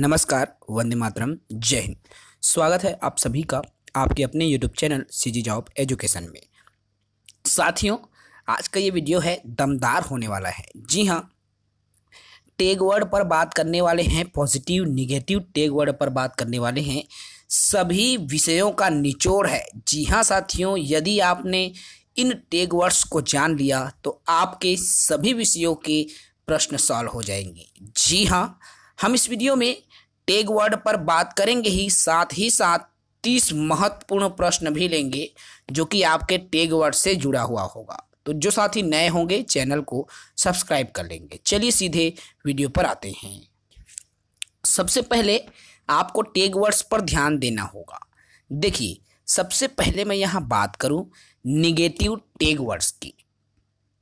नमस्कार वंदे मातरम जय हिंद स्वागत है आप सभी का आपके अपने YouTube channel C G job education में साथियों आज का ये वीडियो है दमदार होने वाला है जी हाँ टेग वर्ड पर बात करने वाले हैं पॉजिटिव निगेटिव टेग वर्ड पर बात करने वाले हैं सभी विषयों का निचोड़ है जी हाँ साथियों यदि आपने इन टेग वर्ड्स को जान लिया तो आपके सभी विषयों के प्रश्न सॉल्व हो जाएंगे जी हाँ हम इस वीडियो में टेग वर्ड पर बात करेंगे ही साथ ही साथ तीस महत्वपूर्ण प्रश्न भी लेंगे जो कि आपके टेग वर्ड से जुड़ा हुआ होगा तो जो साथी नए होंगे चैनल को सब्सक्राइब कर लेंगे चलिए सीधे वीडियो पर आते हैं सबसे पहले आपको टेग वर्ड्स पर ध्यान देना होगा देखिए सबसे पहले मैं यहाँ बात करूँ निगेटिव टेग वर्ड्स की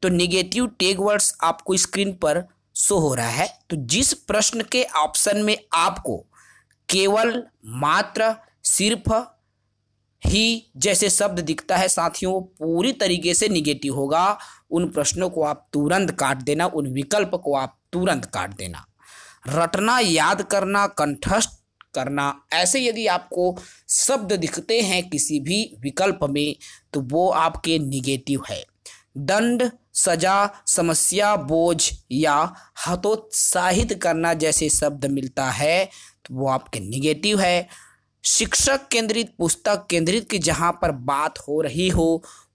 तो निगेटिव टेग वर्ड्स आपको स्क्रीन पर शो हो रहा है तो जिस प्रश्न के ऑप्शन में आपको केवल मात्र सिर्फ ही जैसे शब्द दिखता है साथियों पूरी तरीके से निगेटिव होगा उन प्रश्नों को आप तुरंत काट देना उन विकल्प को आप तुरंत काट देना रटना याद करना कंठस्थ करना ऐसे यदि आपको शब्द दिखते हैं किसी भी विकल्प में तो वो आपके निगेटिव है दंड सजा समस्या बोझ या हतोत्साहित करना जैसे शब्द मिलता है तो वो आपके निगेटिव है शिक्षक केंद्रित पुस्तक केंद्रित की जहाँ पर बात हो रही हो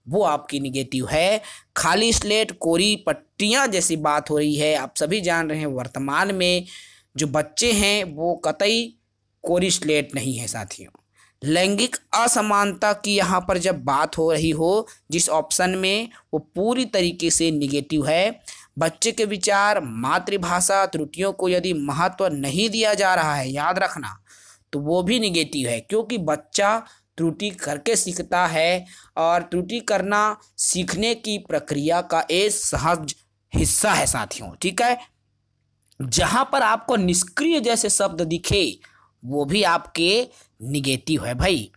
वो आपकी निगेटिव है खाली स्लेट कोरी पट्टियाँ जैसी बात हो रही है आप सभी जान रहे हैं वर्तमान में जो बच्चे हैं वो कतई कोरी स्लेट नहीं है साथियों लैंगिक असमानता की यहाँ पर जब बात हो रही हो जिस ऑप्शन में वो पूरी तरीके से निगेटिव है बच्चे के विचार मातृभाषा त्रुटियों को यदि महत्व नहीं दिया जा रहा है याद रखना तो वो भी निगेटिव है क्योंकि बच्चा त्रुटि करके सीखता है और त्रुटि करना सीखने की प्रक्रिया का एक सहज हिस्सा है साथियों ठीक है जहाँ पर आपको निष्क्रिय जैसे शब्द दिखे वो भी आपके निगेटिव है भाई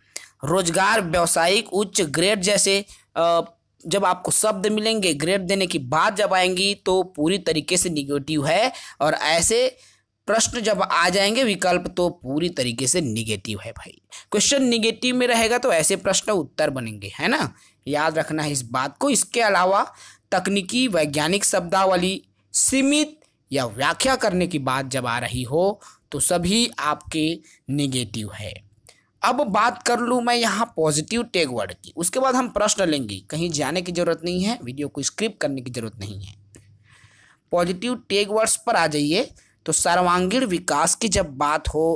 रोजगार व्यावसायिक उच्च ग्रेड जैसे जब आपको शब्द मिलेंगे ग्रेड देने की बात जब आएंगी तो पूरी तरीके से निगेटिव है और ऐसे प्रश्न जब आ जाएंगे विकल्प तो पूरी तरीके से निगेटिव है भाई क्वेश्चन निगेटिव में रहेगा तो ऐसे प्रश्न उत्तर बनेंगे है ना याद रखना है इस बात को इसके अलावा तकनीकी वैज्ञानिक शब्दावली सीमित या व्याख्या करने की बात जब आ रही हो तो सभी आपके निगेटिव है अब बात कर लूँ मैं यहाँ पॉजिटिव टैग वर्ड की उसके बाद हम प्रश्न लेंगे कहीं जाने की ज़रूरत नहीं है वीडियो को स्क्रिप्ट करने की ज़रूरत नहीं है पॉजिटिव टैग वर्ड्स पर आ जाइए तो सर्वांगीण विकास की जब बात हो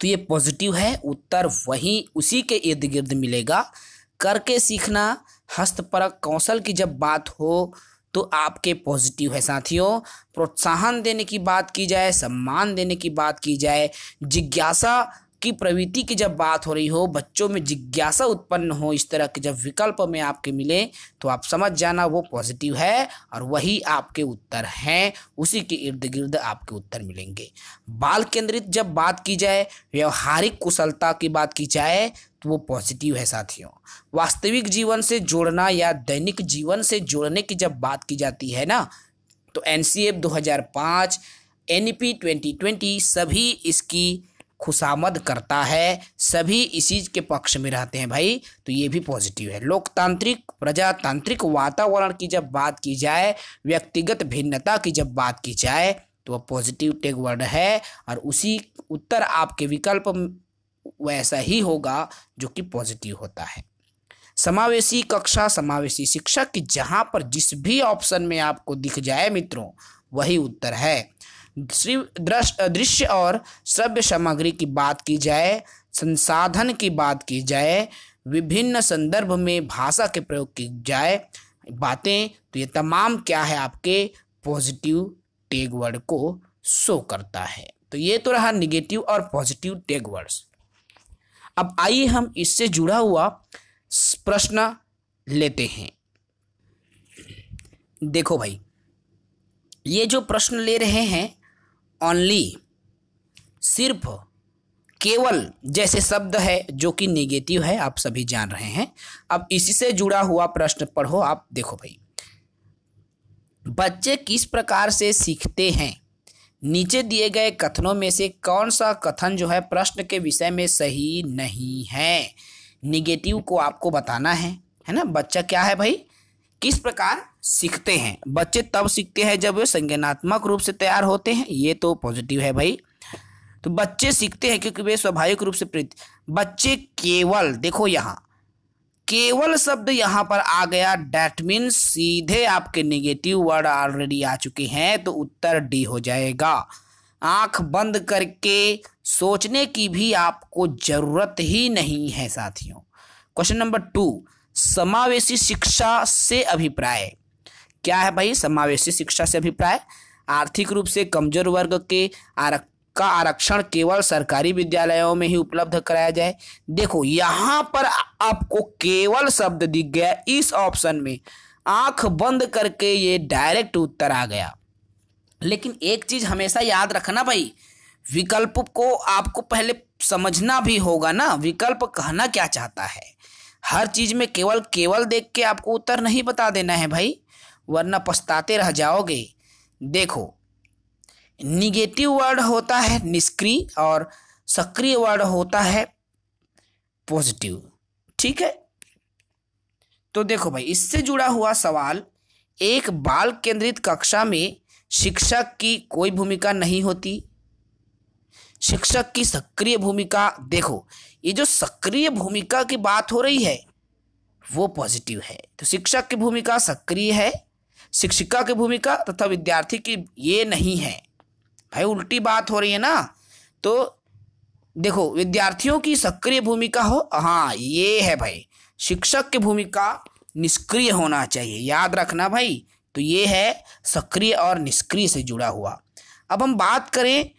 तो ये पॉजिटिव है उत्तर वही उसी के इर्द गिर्द मिलेगा करके सीखना हस्तपरक कौशल की जब बात हो तो आपके पॉजिटिव है साथियों प्रोत्साहन देने की बात की जाए सम्मान देने की बात की जाए जिज्ञासा की प्रवृत्ति की जब बात हो रही हो बच्चों में जिज्ञासा उत्पन्न हो इस तरह के जब विकल्प में आपके मिले तो आप समझ जाना वो पॉजिटिव है और वही आपके उत्तर हैं उसी के इर्द गिर्द आपके उत्तर मिलेंगे बाल केंद्रित जब बात की जाए व्यवहारिक कुशलता की बात की जाए तो वो पॉजिटिव है साथियों वास्तविक जीवन से जोड़ना या दैनिक जीवन से जोड़ने की जब बात की जाती है ना तो एन सी एफ दो हज़ार पाँच N E P twenty twenty सभी इसकी खुशामद करता है सभी इसी के पक्ष में रहते हैं भाई तो ये भी पॉजिटिव है लोकतांत्रिक प्रजातांत्रिक वातावरण की जब बात की जाए व्यक्तिगत भिन्नता की जब बात की जाए तो वह पॉजिटिव टेक वर्ड है और उसी उत्तर आपके विकल्प वैसा ही होगा जो कि पॉजिटिव होता है समावेशी कक्षा समावेशी शिक्षा की जहाँ पर जिस भी ऑप्शन में आपको दिख जाए मित्रों वही उत्तर है दृश्य और श्रव्य सामग्री की बात की जाए संसाधन की बात की जाए विभिन्न संदर्भ में भाषा के प्रयोग की जाए बातें तो ये तमाम क्या है आपके पॉजिटिव टेग वर्ड को शो करता है तो ये तो रहा निगेटिव और पॉजिटिव टेग वर्ड्स अब आइए हम इससे जुड़ा हुआ प्रश्न लेते हैं देखो भाई ये जो प्रश्न ले रहे हैं ओनली सिर्फ केवल जैसे शब्द है जो कि नेगेटिव है आप सभी जान रहे हैं अब इसी से जुड़ा हुआ प्रश्न पढ़ो आप देखो भाई बच्चे किस प्रकार से सीखते हैं नीचे दिए गए कथनों में से कौन सा कथन जो है प्रश्न के विषय में सही नहीं है निगेटिव को आपको बताना है है ना बच्चा क्या है भाई किस प्रकार सीखते हैं बच्चे तब सीखते हैं जब वे संज्ञानात्मक रूप से तैयार होते हैं ये तो पॉजिटिव है भाई तो बच्चे सीखते हैं क्योंकि वे स्वाभाविक रूप से प्रेरित बच्चे केवल देखो यहाँ केवल शब्द यहाँ पर आ गया डैट मीन सीधे आपके निगेटिव वर्ड ऑलरेडी आ चुके हैं तो उत्तर डी हो जाएगा आंख बंद करके सोचने की भी आपको जरूरत ही नहीं है साथियों क्वेश्चन नंबर टू समावेशी शिक्षा से अभिप्राय क्या है भाई समावेशी शिक्षा से अभिप्राय आर्थिक रूप से कमजोर वर्ग के आरक का आरक्षण केवल सरकारी विद्यालयों में ही उपलब्ध कराया जाए देखो यहाँ पर आपको केवल शब्द दिख गया इस ऑप्शन में आंख बंद करके ये डायरेक्ट उत्तर आ गया लेकिन एक चीज हमेशा याद रखना भाई विकल्प को आपको पहले समझना भी होगा ना विकल्प कहना क्या चाहता है हर चीज में केवल केवल देख के आपको उत्तर नहीं बता देना है भाई वरना पछताते रह जाओगे देखो निगेटिव वर्ड होता है निष्क्रिय और सक्रिय वर्ड होता है पॉजिटिव ठीक है तो देखो भाई इससे जुड़ा हुआ सवाल एक बाल केंद्रित कक्षा में शिक्षक की कोई भूमिका नहीं होती शिक्षक की सक्रिय भूमिका देखो ये जो सक्रिय भूमिका की बात हो रही है वो पॉजिटिव है तो शिक्षक की भूमिका सक्रिय है शिक्षिका की भूमिका तथा विद्यार्थी की ये नहीं है भाई उल्टी बात हो रही है ना तो देखो विद्यार्थियों की सक्रिय भूमिका हो हाँ ये है भाई शिक्षक की भूमिका निष्क्रिय होना चाहिए याद रखना भाई तो ये है सक्रिय और निष्क्रिय से जुड़ा हुआ अब हम बात करें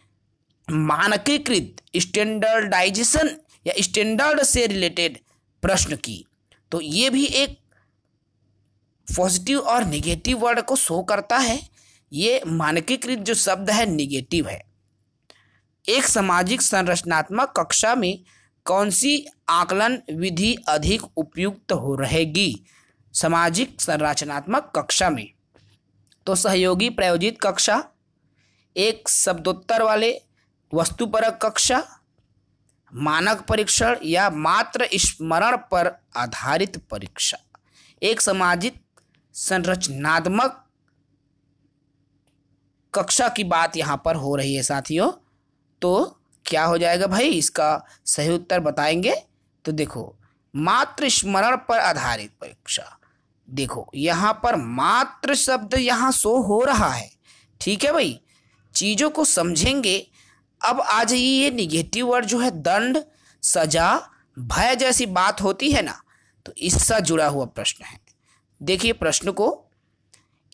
मानकीकृत स्टैंडर्डाइजेशन या स्टैंडर्ड से रिलेटेड प्रश्न की तो ये भी एक पॉजिटिव और निगेटिव वर्ड को शो करता है ये मानकीकृत जो शब्द है निगेटिव है एक सामाजिक संरचनात्मक कक्षा में कौन सी आकलन विधि अधिक उपयुक्त हो रहेगी सामाजिक संरचनात्मक कक्षा में तो सहयोगी प्रायोजित कक्षा एक शब्दोत्तर वाले वस्तुपरक कक्षा मानक परीक्षण या मात्र स्मरण पर आधारित परीक्षा एक सामाजिक संरचनात्मक कक्षा की बात यहाँ पर हो रही है साथियों तो क्या हो जाएगा भाई इसका सही उत्तर बताएंगे तो देखो मात्र स्मरण पर आधारित परीक्षा देखो यहाँ पर मात्र शब्द यहाँ शो हो रहा है ठीक है भाई चीज़ों को समझेंगे अब आ जाइए ये निगेटिव वर्ड जो है दंड सजा भय जैसी बात होती है ना तो इससे जुड़ा हुआ प्रश्न है देखिए प्रश्न को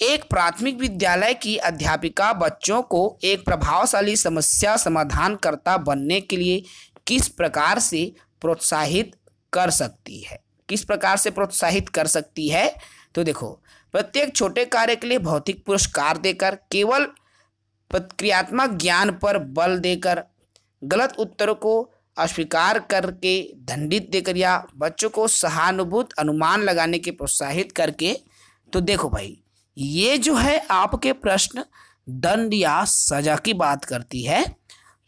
एक प्राथमिक विद्यालय की अध्यापिका बच्चों को एक प्रभावशाली समस्या समाधानकर्ता बनने के लिए किस प्रकार से प्रोत्साहित कर सकती है किस प्रकार से प्रोत्साहित कर सकती है तो देखो प्रत्येक छोटे कार्य के लिए भौतिक पुरस्कार देकर केवल प्रतिक्रियात्मक ज्ञान पर बल देकर गलत उत्तर को अस्वीकार करके दंडित देकर या बच्चों को सहानुभूत अनुमान लगाने के प्रोत्साहित करके तो देखो भाई ये जो है आपके प्रश्न दंड या सजा की बात करती है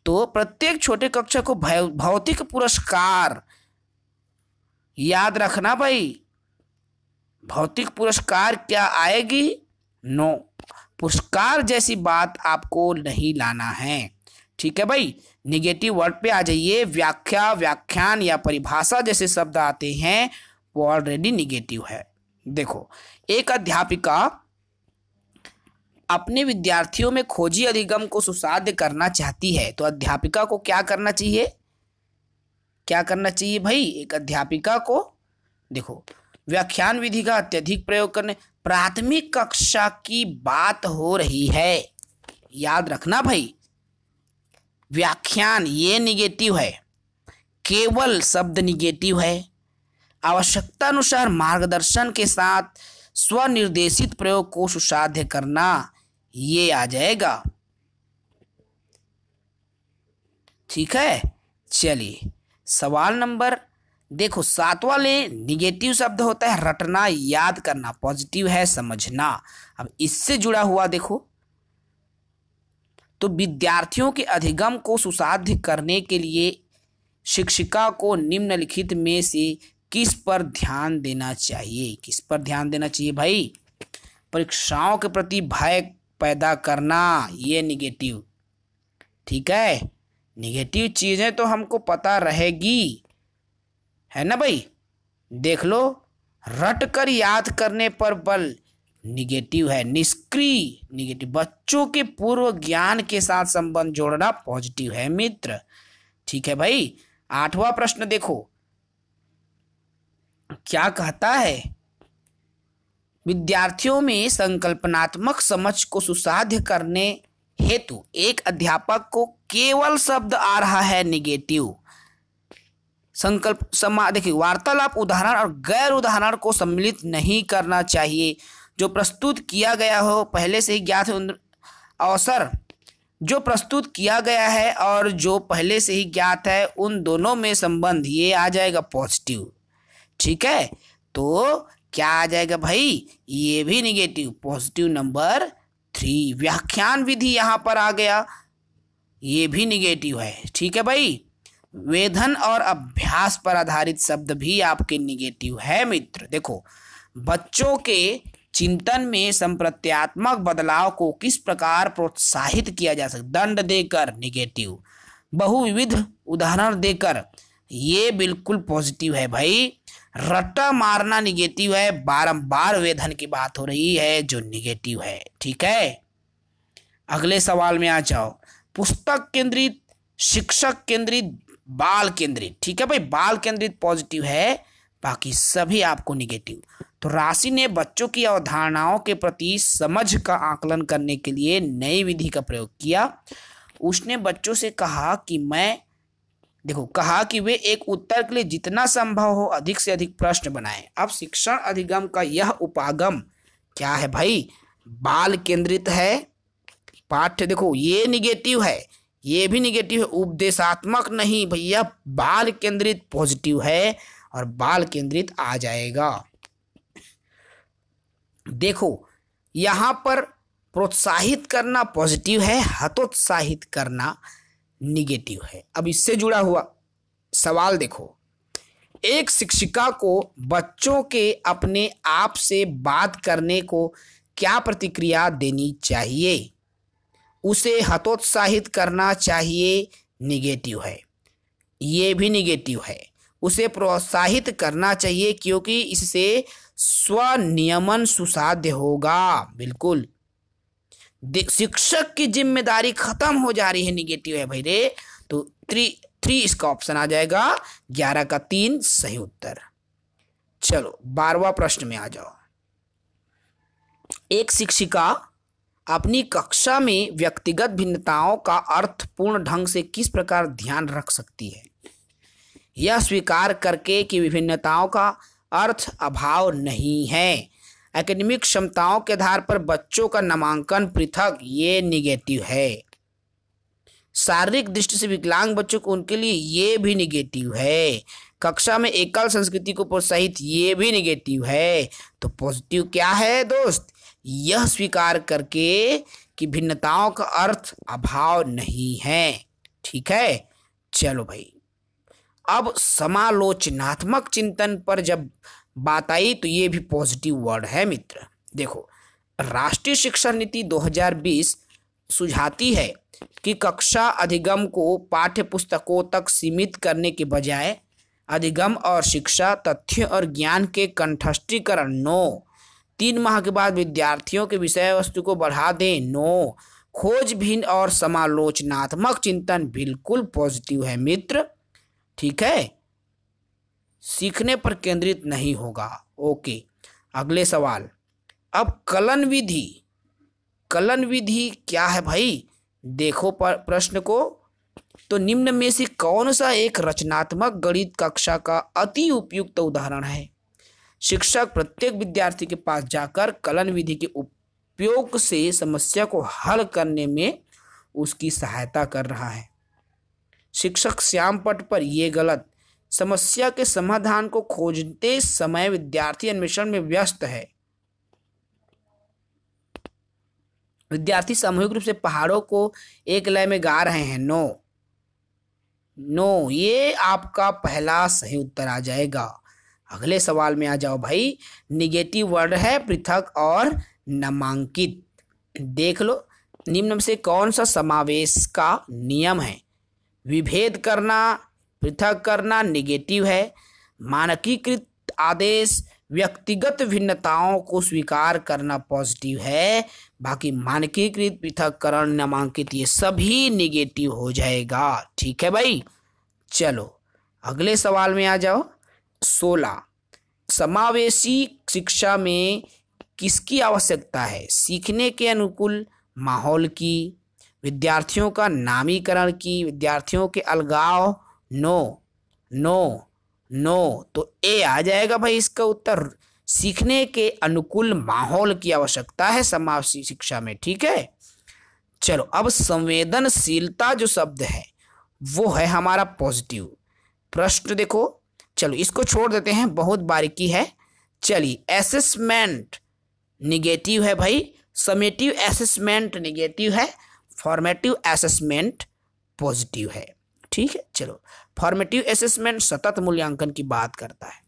तो प्रत्येक छोटे कक्षा को भौतिक पुरस्कार याद रखना भाई भौतिक पुरस्कार क्या आएगी नो पुरस्कार जैसी बात आपको नहीं लाना है ठीक है भाई निगेटिव वर्ड पे आ जाइए व्याख्या व्याख्यान या परिभाषा जैसे शब्द आते हैं वो ऑलरेडी निगेटिव है देखो एक अध्यापिका अपने विद्यार्थियों में खोजी अधिगम को सुसाध्य करना चाहती है तो अध्यापिका को क्या करना चाहिए क्या करना चाहिए भाई एक अध्यापिका को देखो व्याख्यान विधि का अत्यधिक प्रयोग करने प्राथमिक कक्षा की बात हो रही है याद रखना भाई व्याख्यान ये निगेटिव है केवल शब्द निगेटिव है आवश्यकता अनुसार मार्गदर्शन के साथ स्वनिर्देशित प्रयोग को सुसाध्य करना ये आ जाएगा ठीक है चलिए सवाल नंबर देखो सातवां ले निगेटिव शब्द होता है रटना याद करना पॉजिटिव है समझना अब इससे जुड़ा हुआ देखो तो विद्यार्थियों के अधिगम को सुसाध्य करने के लिए शिक्षिका को निम्नलिखित में से किस पर ध्यान देना चाहिए किस पर ध्यान देना चाहिए भाई परीक्षाओं के प्रति भय पैदा करना ये निगेटिव ठीक है निगेटिव चीज़ें तो हमको पता रहेगी है ना भाई देख लो रट कर याद करने पर बल निगेटिव है निष्क्रिय निगेटिव बच्चों के पूर्व ज्ञान के साथ संबंध जोड़ना पॉजिटिव है मित्र ठीक है भाई आठवां प्रश्न देखो क्या कहता है विद्यार्थियों में संकल्पनात्मक समझ को सुसाध्य करने हेतु एक अध्यापक को केवल शब्द आ रहा है निगेटिव संकल्प समा देखिए वार्तालाप उदाहरण और गैर उदाहरण को सम्मिलित नहीं करना चाहिए जो प्रस्तुत किया गया हो पहले से ही ज्ञात हो अवसर जो प्रस्तुत किया गया है और जो पहले से ही ज्ञात है उन दोनों में संबंध ये आ जाएगा पॉजिटिव ठीक है तो क्या आ जाएगा भाई ये भी निगेटिव पॉजिटिव नंबर थ्री व्याख्यान विधि यहाँ पर आ गया ये भी निगेटिव है ठीक है भाई वेधन और अभ्यास पर आधारित शब्द भी आपके निगेटिव है मित्र देखो बच्चों के चिंतन में संप्रत्यात्मक बदलाव को किस प्रकार प्रोत्साहित किया जा सकता दंड देकर निगेटिव बहुविध उदाहरण देकर ये बिल्कुल पॉजिटिव है भाई रट्टा मारना निगेटिव है बारंबार वेधन की बात हो रही है जो निगेटिव है ठीक है अगले सवाल में आ जाओ पुस्तक केंद्रित शिक्षक केंद्रित बाल केंद्रित ठीक है भाई बाल केंद्रित पॉजिटिव है बाकी सभी आपको निगेटिव तो राशि ने बच्चों की अवधारणाओं के प्रति समझ का आकलन करने के लिए नई विधि का प्रयोग किया उसने बच्चों से कहा कि मैं देखो कहा कि वे एक उत्तर के लिए जितना संभव हो अधिक से अधिक प्रश्न बनाएं अब शिक्षण अधिगम का यह उपागम क्या है भाई बाल केंद्रित है पाठ्य देखो ये निगेटिव है ये भी निगेटिव है उपदेशात्मक नहीं भैया बाल केंद्रित पॉजिटिव है और बाल केंद्रित आ जाएगा देखो यहाँ पर प्रोत्साहित करना पॉजिटिव है हतोत्साहित करना निगेटिव है अब इससे जुड़ा हुआ सवाल देखो एक शिक्षिका को बच्चों के अपने आप से बात करने को क्या प्रतिक्रिया देनी चाहिए उसे हतोत्साहित करना चाहिए निगेटिव है ये भी निगेटिव है उसे प्रोत्साहित करना चाहिए क्योंकि इससे स्वनियमन सुसाध्य होगा बिल्कुल शिक्षक की जिम्मेदारी खत्म हो जा रही है निगेटिव है भाई रे तो थ्री थ्री इसका ऑप्शन आ जाएगा ग्यारह का तीन सही उत्तर चलो बारवा प्रश्न में आ जाओ एक शिक्षिका अपनी कक्षा में व्यक्तिगत भिन्नताओं का अर्थपूर्ण ढंग से किस प्रकार ध्यान रख सकती है यह स्वीकार करके कि विभिन्नताओं का अर्थ अभाव नहीं है एकेडमिक क्षमताओं के आधार पर बच्चों का नामांकन पृथक ये निगेटिव है शारीरिक दृष्टि से विकलांग बच्चों को उनके लिए ये भी निगेटिव है कक्षा में एकल संस्कृति को प्रोत्साहित ये भी निगेटिव है तो पॉजिटिव क्या है दोस्त यह स्वीकार करके कि भिन्नताओं का अर्थ अभाव नहीं है ठीक है चलो भाई अब समालोचनात्मक चिंतन पर जब बात आई तो ये भी पॉजिटिव वर्ड है मित्र देखो राष्ट्रीय शिक्षा नीति 2020 सुझाती है कि कक्षा अधिगम को पाठ्य पुस्तकों तक सीमित करने के बजाय अधिगम और शिक्षा तथ्य और ज्ञान के कंठस्टीकरण नो तीन माह के बाद विद्यार्थियों के विषय वस्तु को बढ़ा दें नो खोजबीन और समालोचनात्मक चिंतन बिल्कुल पॉजिटिव है मित्र ठीक है सीखने पर केंद्रित नहीं होगा ओके अगले सवाल अब कलन विधि कलन विधि क्या है भाई देखो प्रश्न को तो निम्न में से कौन सा एक रचनात्मक गणित कक्षा का अति उपयुक्त उदाहरण है शिक्षक प्रत्येक विद्यार्थी के पास जाकर कलन विधि के उपयोग से समस्या को हल करने में उसकी सहायता कर रहा है शिक्षक श्याम पट पर ये गलत समस्या के समाधान को खोजते समय विद्यार्थी अन्वेषण में व्यस्त है विद्यार्थी सामूहिक रूप से पहाड़ों को एक लय में गा रहे हैं नो नो ये आपका पहला सही उत्तर आ जाएगा अगले सवाल में आ जाओ भाई निगेटिव वर्ड है पृथक और नामांकित देख लो निम्न में से कौन सा समावेश का नियम है विभेद करना पृथक करना निगेटिव है मानकीकृत आदेश व्यक्तिगत भिन्नताओं को स्वीकार करना पॉजिटिव है बाकी मानकीकृत पृथककरण नामांकित ये सभी निगेटिव हो जाएगा ठीक है भाई चलो अगले सवाल में आ जाओ सोलह समावेशी शिक्षा में किसकी आवश्यकता है सीखने के अनुकूल माहौल की विद्यार्थियों का नामीकरण की विद्यार्थियों के अलगाव नो नो नो तो ए आ जाएगा भाई इसका उत्तर सीखने के अनुकूल माहौल की आवश्यकता है समावेशी शिक्षा में ठीक है चलो अब संवेदनशीलता जो शब्द है वो है हमारा पॉजिटिव प्रश्न देखो चलो इसको छोड़ देते हैं बहुत बारीकी है चलिए एसेसमेंट निगेटिव है भाई समेटिव एसेसमेंट निगेटिव है फॉर्मेटिव असेसमेंट पॉजिटिव है ठीक है चलो फॉर्मेटिव असेसमेंट सतत मूल्यांकन की बात करता है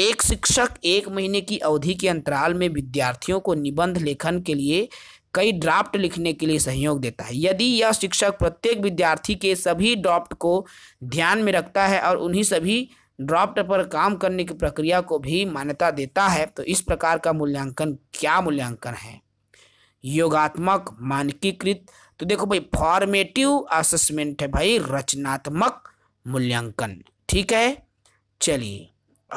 एक शिक्षक एक महीने की अवधि के अंतराल में विद्यार्थियों को निबंध लेखन के लिए कई ड्राफ्ट लिखने के लिए सहयोग देता है यदि यह शिक्षक प्रत्येक विद्यार्थी के सभी ड्राफ्ट को ध्यान में रखता है और उन्हीं सभी ड्राफ्ट पर काम करने की प्रक्रिया को भी मान्यता देता है तो इस प्रकार का मूल्यांकन क्या मूल्यांकन है योगात्मक मानकीकृत तो देखो भाई फॉर्मेटिव असेसमेंट है भाई रचनात्मक मूल्यांकन ठीक है चलिए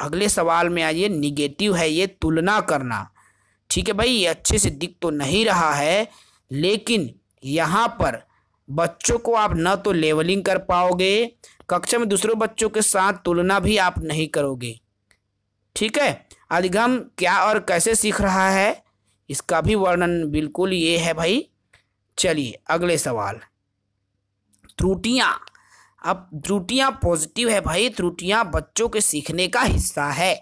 अगले सवाल में आइए निगेटिव है ये तुलना करना ठीक है भाई ये अच्छे से दिख तो नहीं रहा है लेकिन यहाँ पर बच्चों को आप न तो लेवलिंग कर पाओगे कक्षा में दूसरे बच्चों के साथ तुलना भी आप नहीं करोगे ठीक है अधिगम क्या और कैसे सीख रहा है इसका भी वर्णन बिल्कुल ये है भाई चलिए अगले सवाल त्रुटियाँ अब त्रुटियाँ पॉजिटिव है भाई त्रुटियाँ बच्चों के सीखने का हिस्सा है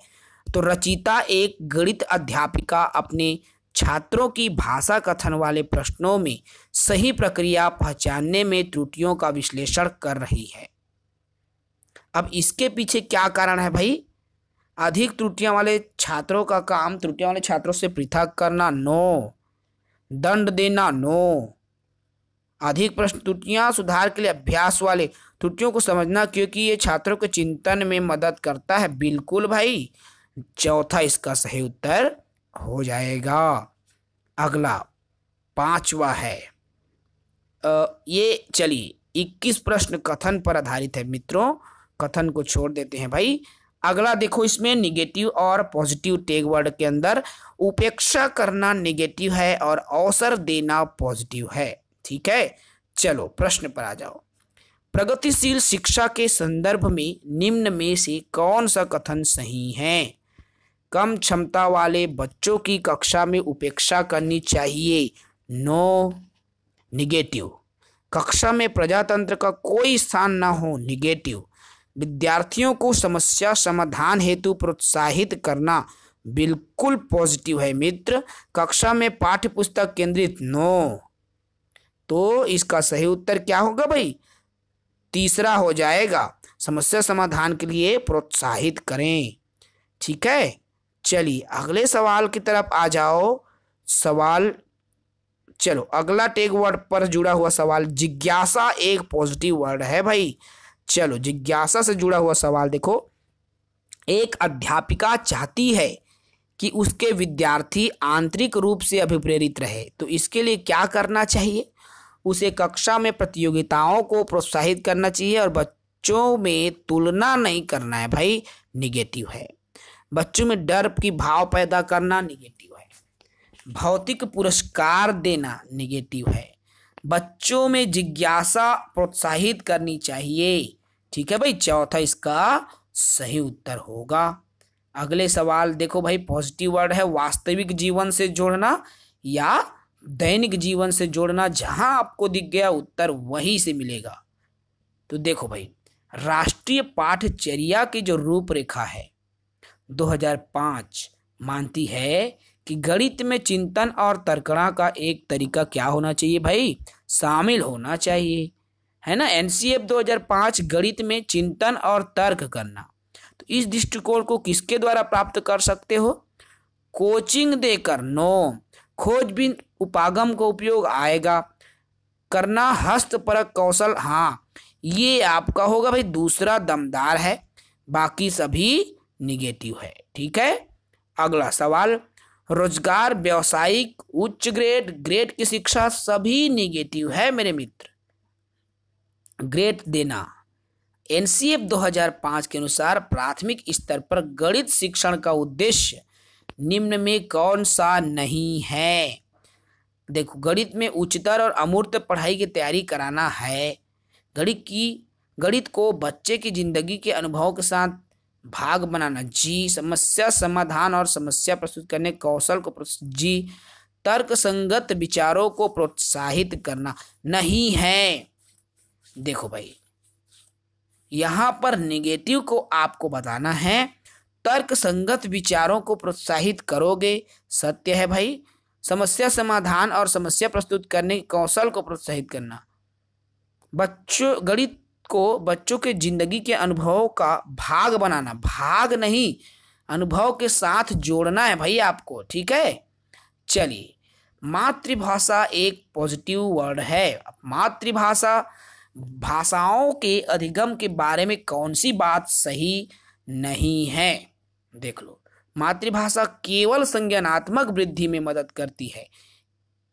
तो रचिता एक गणित अध्यापिका अपने छात्रों की भाषा कथन वाले प्रश्नों में सही प्रक्रिया पहचानने में त्रुटियों का विश्लेषण कर रही है अब इसके पीछे क्या कारण है भाई अधिक त्रुटियां वाले छात्रों का काम त्रुटियां वाले छात्रों से पृथक करना नो दंड देना नो अधिक प्रश्न त्रुटियां सुधार के लिए अभ्यास वाले त्रुटियों को समझना क्योंकि ये छात्रों के चिंतन में मदद करता है बिल्कुल भाई चौथा इसका सही उत्तर हो जाएगा अगला पांचवा है आ, ये चलिए इक्कीस प्रश्न कथन पर आधारित है मित्रों कथन को छोड़ देते हैं भाई अगला देखो इसमें निगेटिव और पॉजिटिव टैग वर्ड के अंदर उपेक्षा करना निगेटिव है और अवसर देना पॉजिटिव है ठीक है चलो प्रश्न पर आ जाओ प्रगतिशील शिक्षा के संदर्भ में निम्न में से कौन सा कथन सही है कम क्षमता वाले बच्चों की कक्षा में उपेक्षा करनी चाहिए नो निगेटिव कक्षा में प्रजातंत्र का कोई स्थान ना हो निगेटिव विद्यार्थियों को समस्या समाधान हेतु प्रोत्साहित करना बिल्कुल पॉजिटिव है मित्र कक्षा में पाठ्य पुस्तक केंद्रित नो तो इसका सही उत्तर क्या होगा भाई तीसरा हो जाएगा समस्या समाधान के लिए प्रोत्साहित करें ठीक है चलिए अगले सवाल की तरफ आ जाओ सवाल चलो अगला टेग वर्ड पर जुड़ा हुआ सवाल जिज्ञासा एक पॉजिटिव वर्ड है भाई चलो जिज्ञासा से जुड़ा हुआ सवाल देखो एक अध्यापिका चाहती है कि उसके विद्यार्थी आंतरिक रूप से अभिप्रेरित रहे तो इसके लिए क्या करना चाहिए उसे कक्षा में प्रतियोगिताओं को प्रोत्साहित करना चाहिए और बच्चों में तुलना नहीं करना है भाई निगेटिव है बच्चों में डर की भाव पैदा करना निगेटिव है भौतिक पुरस्कार देना निगेटिव है बच्चों में जिज्ञासा प्रोत्साहित करनी चाहिए ठीक है भाई चौथा इसका सही उत्तर होगा अगले सवाल देखो भाई पॉजिटिव वर्ड है वास्तविक जीवन से जोड़ना या दैनिक जीवन से जोड़ना जहां आपको दिख गया उत्तर वहीं से मिलेगा तो देखो भाई राष्ट्रीय पाठचर्या की जो रूपरेखा है 2005 मानती है कि गणित में चिंतन और तर्कणा का एक तरीका क्या होना चाहिए भाई शामिल होना चाहिए है ना एनसीएफ 2005 गणित में चिंतन और तर्क करना तो इस दृष्टिकोण को किसके द्वारा प्राप्त कर सकते हो कोचिंग देकर नो खोजबीन उपागम का उपयोग आएगा करना हस्तपरक कौशल हाँ ये आपका होगा भाई दूसरा दमदार है बाकी सभी निगेटिव है ठीक है अगला सवाल रोजगार व्यावसायिक उच्च ग्रेड ग्रेड की शिक्षा सभी निगेटिव है मेरे मित्र ग्रेड देना एनसीएफ 2005 के अनुसार प्राथमिक स्तर पर गणित शिक्षण का उद्देश्य निम्न में कौन सा नहीं है देखो गणित में उच्चतर और अमूर्त पढ़ाई की तैयारी कराना है गणित की गणित को बच्चे की जिंदगी के अनुभव के साथ भाग बनाना जी समस्या समाधान और समस्या प्रस्तुत करने कौशल को जी तर्कसंगत विचारों को प्रोत्साहित करना नहीं है देखो भाई यहां पर नेगेटिव को आपको बताना है तर्क संगत विचारों को प्रोत्साहित करोगे सत्य है भाई समस्या समाधान और समस्या प्रस्तुत करने के कौशल को प्रोत्साहित करना बच्चों गणित को बच्चों के जिंदगी के अनुभवों का भाग बनाना भाग नहीं अनुभव के साथ जोड़ना है भाई आपको ठीक है चलिए मातृभाषा एक पॉजिटिव वर्ड है मातृभाषा भाषाओं के अधिगम के बारे में कौन सी बात सही नहीं है देख लो मातृभाषा केवल संज्ञानात्मक वृद्धि में मदद करती है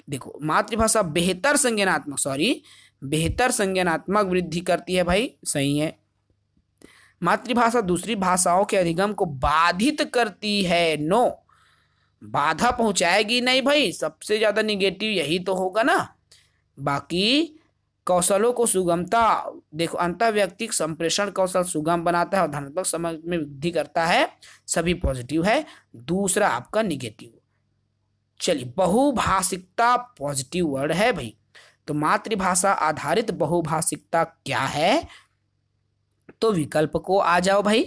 देखो मातृभाषा बेहतर संज्ञानात्मक सॉरी बेहतर संज्ञानात्मक वृद्धि करती है भाई सही है मातृभाषा दूसरी भाषाओं के अधिगम को बाधित करती है नो बाधा पहुंचाएगी नहीं भाई सबसे ज़्यादा निगेटिव यही तो होगा ना बाकी कौशलों को सुगमता देखो अंत व्यक्तिक संप्रेषण कौशल सुगम बनाता है और धनात्मक समझ में वृद्धि करता है सभी पॉजिटिव है दूसरा आपका निगेटिव चलिए बहुभाषिकता पॉजिटिव वर्ड है भाई तो मातृभाषा आधारित बहुभाषिकता क्या है तो विकल्प को आ जाओ भाई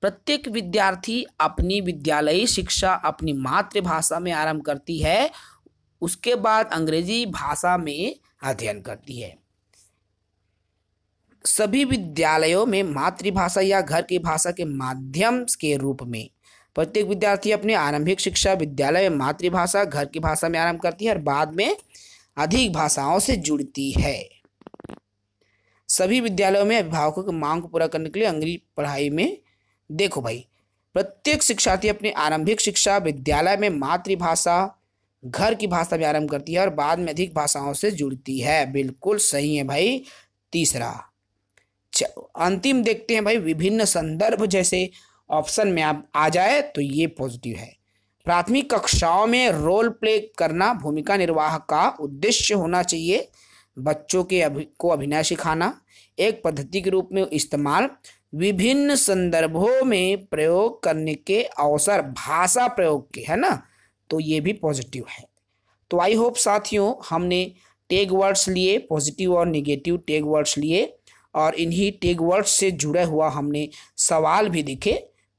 प्रत्येक विद्यार्थी अपनी विद्यालयी शिक्षा अपनी मातृभाषा में आरंभ करती है उसके बाद अंग्रेजी भाषा में अध्ययन करती है सभी विद्यालयों में मातृभाषा या घर की भाषा के माध्यम के रूप में प्रत्येक विद्यार्थी अपने आरंभिक शिक्षा विद्यालय में मातृभाषा घर की भाषा में आरंभ करती है और बाद में अधिक भाषाओं से जुड़ती है सभी विद्यालयों में अभिभावकों की मांग को पूरा करने के लिए अंग्रेजी पढ़ाई में देखो भाई प्रत्येक शिक्षार्थी अपने आरंभिक शिक्षा विद्यालय में मातृभाषा घर की भाषा में आरंभ करती है और बाद में अधिक भाषाओं से जुड़ती है बिल्कुल सही है भाई तीसरा अंतिम देखते हैं भाई विभिन्न संदर्भ जैसे ऑप्शन में आप आ जाए तो ये पॉजिटिव है प्राथमिक कक्षाओं में रोल प्ले करना भूमिका निर्वाह का उद्देश्य होना चाहिए बच्चों के अभि को अभिनय सिखाना एक पद्धति के रूप में इस्तेमाल विभिन्न संदर्भों में प्रयोग करने के अवसर भाषा प्रयोग के है ना तो ये भी पॉजिटिव है तो आई होप साथियों हमने टेग वर्ड्स लिए पॉजिटिव और निगेटिव टेग वर्ड्स लिए और इन्हीं टेग वर्ड्स से जुड़े हुआ हमने सवाल भी देखे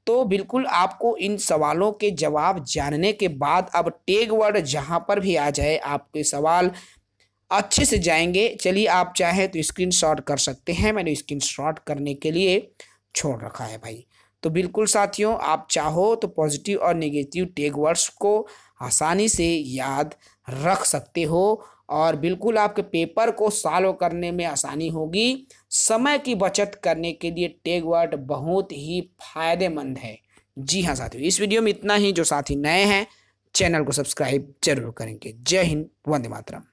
तो बिल्कुल आपको इन सवालों के जवाब जानने के बाद अब टेग वर्ड जहाँ पर भी आ जाए आपके सवाल अच्छे से जाएंगे चलिए आप चाहें तो स्क्रीनशॉट कर सकते हैं मैंने स्क्रीनशॉट करने के लिए छोड़ रखा है भाई तो बिल्कुल साथियों आप चाहो तो पॉजिटिव और नेगेटिव टेग वर्ड्स को आसानी से याद रख सकते हो और बिल्कुल आपके पेपर को सॉल्व करने में आसानी होगी समय की बचत करने के लिए टेग वर्ड बहुत ही फायदेमंद है जी हाँ साथियों इस वीडियो में इतना ही जो साथी नए हैं चैनल को सब्सक्राइब जरूर करेंगे जय हिंद वंदे मातरम